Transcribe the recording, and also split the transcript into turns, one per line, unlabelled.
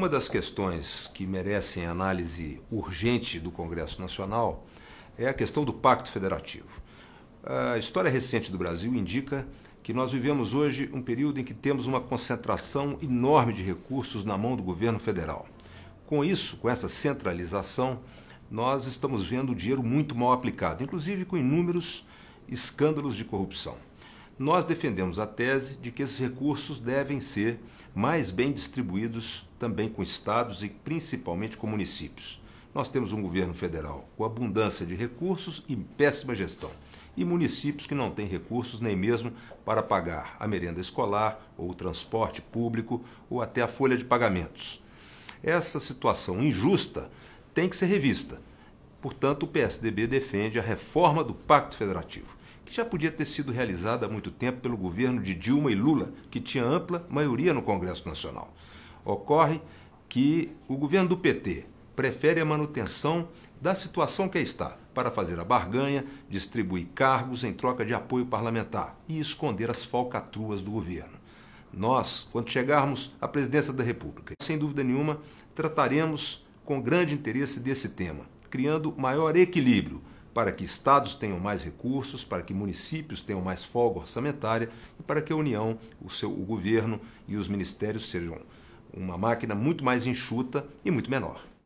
Uma das questões que merecem análise urgente do Congresso Nacional é a questão do Pacto Federativo. A história recente do Brasil indica que nós vivemos hoje um período em que temos uma concentração enorme de recursos na mão do governo federal. Com isso, com essa centralização, nós estamos vendo o dinheiro muito mal aplicado, inclusive com inúmeros escândalos de corrupção nós defendemos a tese de que esses recursos devem ser mais bem distribuídos também com estados e principalmente com municípios. Nós temos um governo federal com abundância de recursos e péssima gestão, e municípios que não têm recursos nem mesmo para pagar a merenda escolar, ou o transporte público, ou até a folha de pagamentos. Essa situação injusta tem que ser revista. Portanto, o PSDB defende a reforma do Pacto Federativo que já podia ter sido realizada há muito tempo pelo governo de Dilma e Lula, que tinha ampla maioria no Congresso Nacional. Ocorre que o governo do PT prefere a manutenção da situação que está, para fazer a barganha, distribuir cargos em troca de apoio parlamentar e esconder as falcatruas do governo. Nós, quando chegarmos à presidência da República, sem dúvida nenhuma, trataremos com grande interesse desse tema, criando maior equilíbrio para que estados tenham mais recursos, para que municípios tenham mais folga orçamentária e para que a União, o, seu, o governo e os ministérios sejam uma máquina muito mais enxuta e muito menor.